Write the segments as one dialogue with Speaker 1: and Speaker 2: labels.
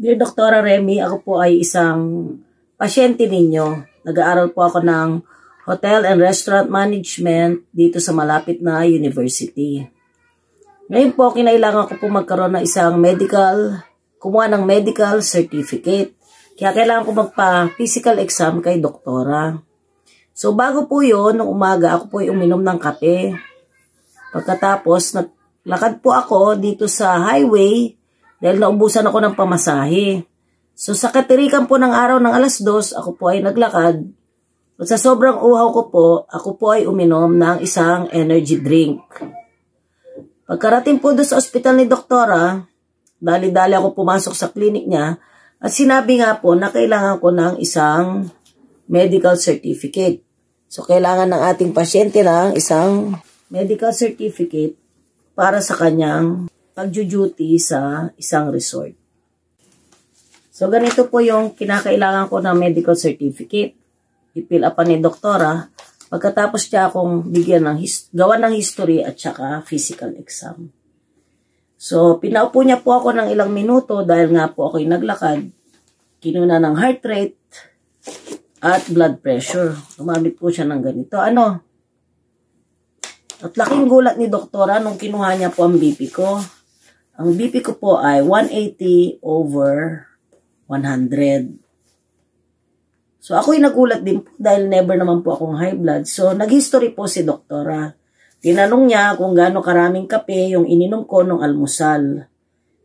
Speaker 1: Dear Dr. Remy, ako po ay isang pasyente ninyo. Nag-aaral po ako ng Hotel and Restaurant Management dito sa malapit na university. Ngayon po, kinailangan ko po magkaroon ng isang medical, kumuha ng medical certificate. Kaya kailangan ko magpa-physical exam kay doktora. So, bago po yon nung umaga, ako po ay uminom ng kape. Pagkatapos, naglakad po ako dito sa highway dahil naubusan ako ng pamasahe. So sa katirikan po ng araw ng alas dos, ako po ay naglakad. At sa sobrang uhaw ko po, ako po ay uminom ng isang energy drink. Pagkarating po doon sa ospital ni doktora, dali-dali ako pumasok sa clinic niya at sinabi nga po na kailangan ko ng isang medical certificate. So, kailangan ng ating pasyente ng isang medical certificate para sa kanyang pag-duty sa isang resort. So, ganito po yung kinakailangan ko ng medical certificate. I-fill up ni doktora. Pagkatapos siya akong bigyan ng gawa ng history at saka physical exam. So, pinaupo niya po ako ng ilang minuto dahil nga po ako'y naglakad. Kinuna ng heart rate at blood pressure. Umamit po siya ng ganito. Ano? At laking gulat ni doktora nung kinuha niya po ang BP ko. Ang BP ko po ay 180 over 100. So, ako'y nagulat din po dahil never naman po akong high blood. So, nag-history po si doktora. Tinanong niya kung gaano karaming kape yung ininom ko nung almusal.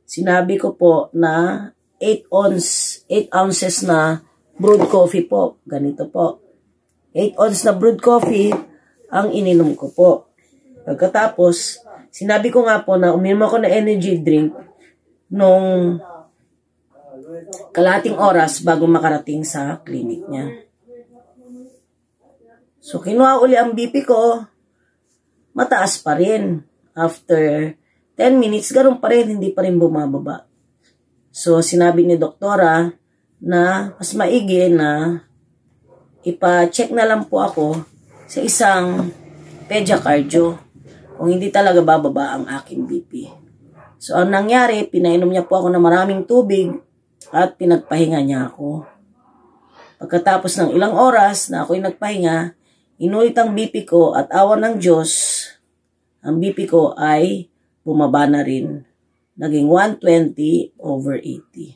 Speaker 1: Sinabi ko po na 8 ounce, 8 ounces na brewed coffee po. Ganito po. 8 ounces na brewed coffee ang ininom ko po. Pagkatapos, Sinabi ko nga po na uminom ako ng energy drink nung kalating oras bago makarating sa clinic niya. So, kinuha uli ang BP ko. Mataas pa rin. After 10 minutes, ganun pa rin, hindi pa rin bumababa. So, sinabi ni doktora na mas maigi na ipa-check na lang po ako sa isang pediacardio kung hindi talaga bababa ang aking BP. So, ang nangyari, pinainom niya po ako ng maraming tubig at pinagpahinga niya ako. Pagkatapos ng ilang oras na ako'y nagpahinga, inulit ang BP ko at awa ng Diyos, ang BP ko ay bumaba na rin. Naging 120 over 80.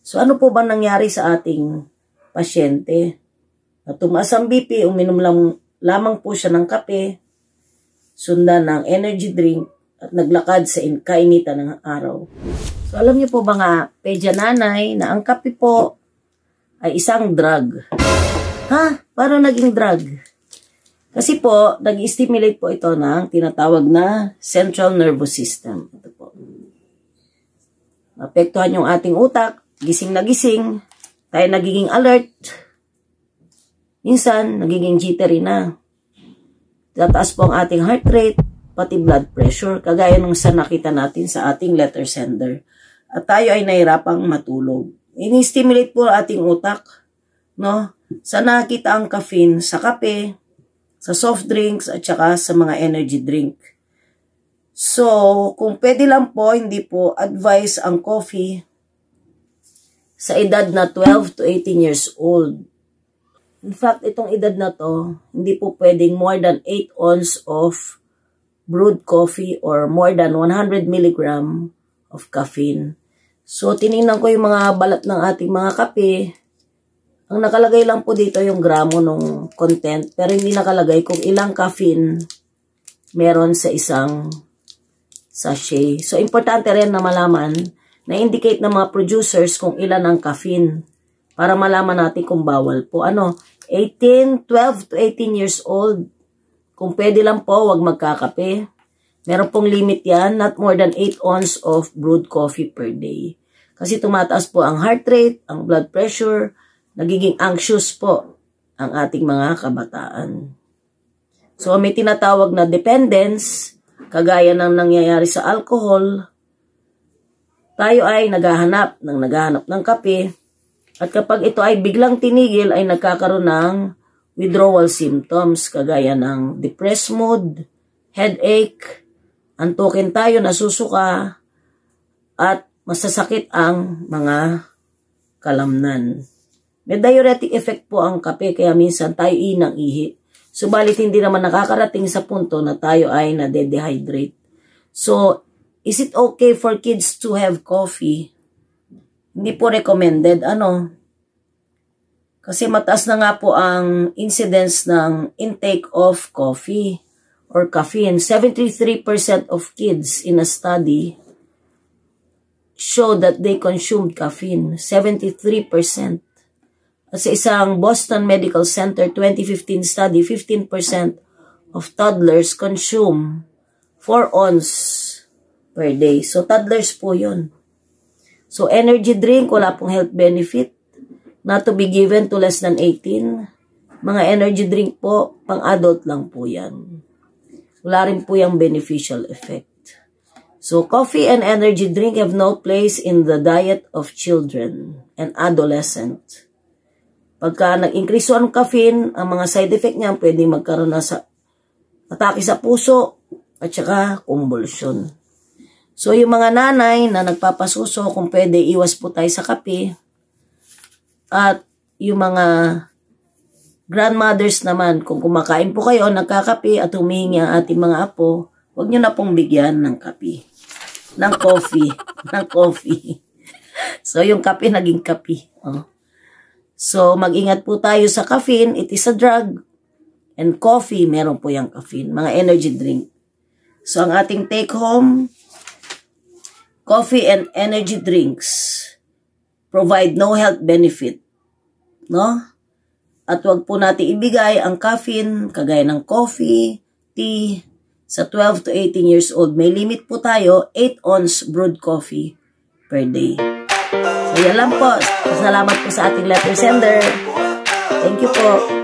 Speaker 1: So ano po ba nangyari sa ating pasyente? Na tumaas ang BP, uminom lang, lamang po siya ng kape, sundan ng energy drink at naglakad sa kainitan ng araw. So alam niyo po ba nga, pedya nanay, na ang kape po ay isang drug. Ha? Paano naging drug? Kasi po, nag-stimulate po ito ng tinatawag na central nervous system. Ito po. Apektuhan yung ating utak, gising na gising, tayo nagiging alert, minsan nagiging jittery na. Tataas po ang ating heart rate, pati blood pressure, kagaya nung sa nakita natin sa ating letter sender. At tayo ay nahirapang matulog. Ini-stimulate po ating utak, no? Sa nakita ang caffeine sa kape, sa soft drinks, at saka sa mga energy drink. So, kung pwede lang po, hindi po advice ang coffee sa edad na 12 to 18 years old. In fact, itong edad na to, hindi po pwedeng more than 8 oz of brewed coffee or more than 100 mg of caffeine. So, tiningnan ko yung mga balat ng ating mga kape. Ang nakalagay lang po dito yung gramo ng content, pero hindi nakalagay kung ilang caffeine meron sa isang sachet. So, importante rin na malaman na indicate ng mga producers kung ilan ang caffeine para malaman natin kung bawal po. Ano, 18, 12 to 18 years old. Kung pwede lang po, wag magkakape. Meron pong limit yan, not more than 8 ounce of brewed coffee per day. Kasi tumataas po ang heart rate, ang blood pressure, nagiging anxious po ang ating mga kabataan. So, may tinatawag na dependence, kagaya ng nangyayari sa alcohol, tayo ay naghahanap ng naghahanap ng kape, at kapag ito ay biglang tinigil ay nagkakaroon ng withdrawal symptoms kagaya ng depressed mood, headache, antukin tayo, nasusuka, at masasakit ang mga kalamnan. May diuretic effect po ang kape kaya minsan tayo inang ihi. Subalit hindi naman nakakarating sa punto na tayo ay nade-dehydrate. So, is it okay for kids to have coffee? Hindi po recommended. Ano? Kasi mataas na nga po ang incidence ng intake of coffee or caffeine. 73% of kids in a study show that they consumed caffeine. 73%. At sa isang Boston Medical Center 2015 study, 15% of toddlers consume 4 ounce per day. So, toddlers po yun. So, energy drink, wala pong health benefit. Not to be given to less than 18. Mga energy drink po, pang-adult lang po yan. Wala rin po yung beneficial effect. So, coffee and energy drink have no place in the diet of children and adolescent. Pagka nag-increase ang caffeine, ang mga side effect niya, pwedeng magkaroon na sa atake sa puso at saka convulsion. So, yung mga nanay na nagpapasuso, kung pwede, iwas po tayo sa kape. At yung mga grandmothers naman, kung kumakain po kayo, nagkakape at humihingi ang ating mga apo, huwag nyo na pong bigyan ng kape. Ng coffee. ng coffee. so, yung kape naging kape. Oh. So, mag-ingat po tayo sa caffeine. It is a drug. And coffee, meron po yung caffeine. Mga energy drink. So, ang ating take home, coffee and energy drinks provide no health benefit. No? At wag po natin ibigay ang caffeine, kagaya ng coffee, tea, sa 12 to 18 years old. May limit po tayo, 8 ounce brewed coffee per day. So, yan lang po. Salamat po sa ating letter sender. Thank you po.